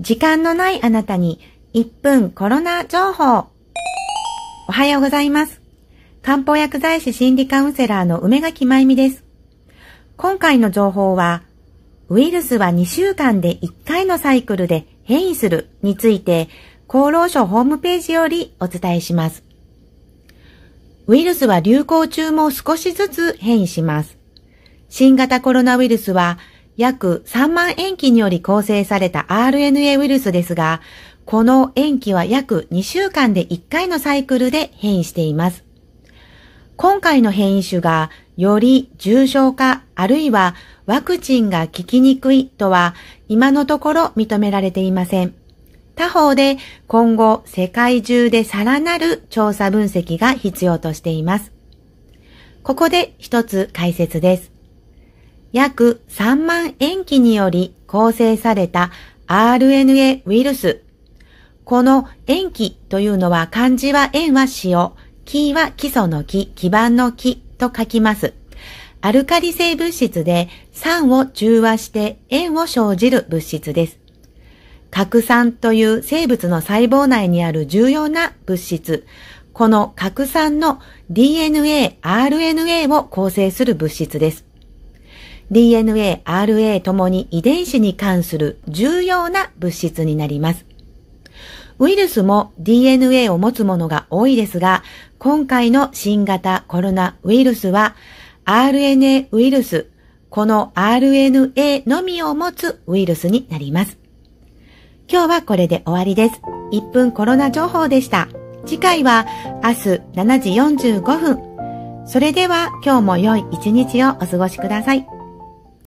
時間のないあなたに1分コロナ情報。おはようございます。漢方薬剤師心理カウンセラーの梅垣まゆみです。今回の情報は、ウイルスは2週間で1回のサイクルで変異するについて、厚労省ホームページよりお伝えします。ウイルスは流行中も少しずつ変異します。新型コロナウイルスは約3万塩基により構成された RNA ウイルスですが、この塩基は約2週間で1回のサイクルで変異しています。今回の変異種がより重症化あるいはワクチンが効きにくいとは今のところ認められていません。他方で今後世界中でさらなる調査分析が必要としています。ここで一つ解説です。約3万塩基により構成された RNA ウイルス。この塩基というのは漢字は塩は塩、木は基礎の木、基盤の木と書きます。アルカリ性物質で酸を中和して塩を生じる物質です。核酸という生物の細胞内にある重要な物質。この核酸の DNA、RNA を構成する物質です。DNA、RA ともに遺伝子に関する重要な物質になります。ウイルスも DNA を持つものが多いですが、今回の新型コロナウイルスは RNA ウイルス、この RNA のみを持つウイルスになります。今日はこれで終わりです。1分コロナ情報でした。次回は明日7時45分。それでは今日も良い一日をお過ごしください。